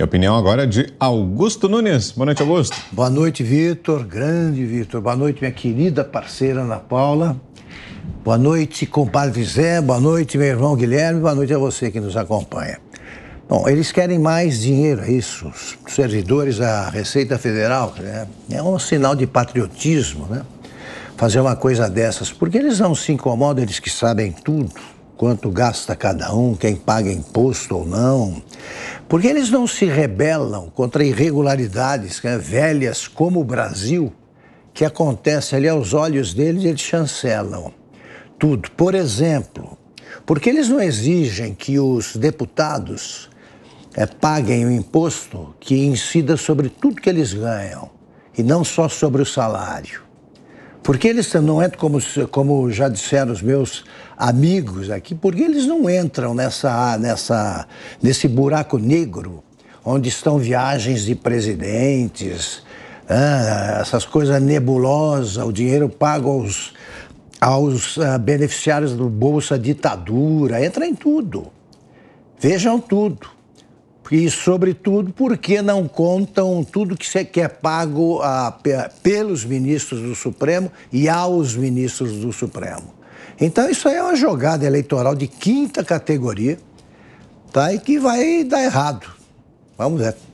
E a opinião agora é de Augusto Nunes. Boa noite, Augusto. Boa noite, Vitor. Grande Vitor. Boa noite, minha querida parceira Ana Paula. Boa noite, compadre Zé. Boa noite, meu irmão Guilherme. Boa noite a você que nos acompanha. Bom, eles querem mais dinheiro, é isso. Os servidores da Receita Federal, né? É um sinal de patriotismo, né? Fazer uma coisa dessas, porque eles não se incomodam, eles que sabem tudo quanto gasta cada um, quem paga imposto ou não. Porque eles não se rebelam contra irregularidades né, velhas como o Brasil, que acontece ali aos olhos deles, e eles chancelam tudo. Por exemplo, porque eles não exigem que os deputados é, paguem o imposto que incida sobre tudo que eles ganham e não só sobre o salário. Porque eles não entram, como, como já disseram os meus amigos aqui, porque eles não entram nessa, nessa, nesse buraco negro onde estão viagens de presidentes, ah, essas coisas nebulosas, o dinheiro pago aos, aos ah, beneficiários do Bolsa Ditadura, entra em tudo. Vejam tudo e, sobretudo, porque não contam tudo que, que é pago a, pelos ministros do Supremo e aos ministros do Supremo. Então, isso aí é uma jogada eleitoral de quinta categoria, tá? E que vai dar errado. Vamos ver.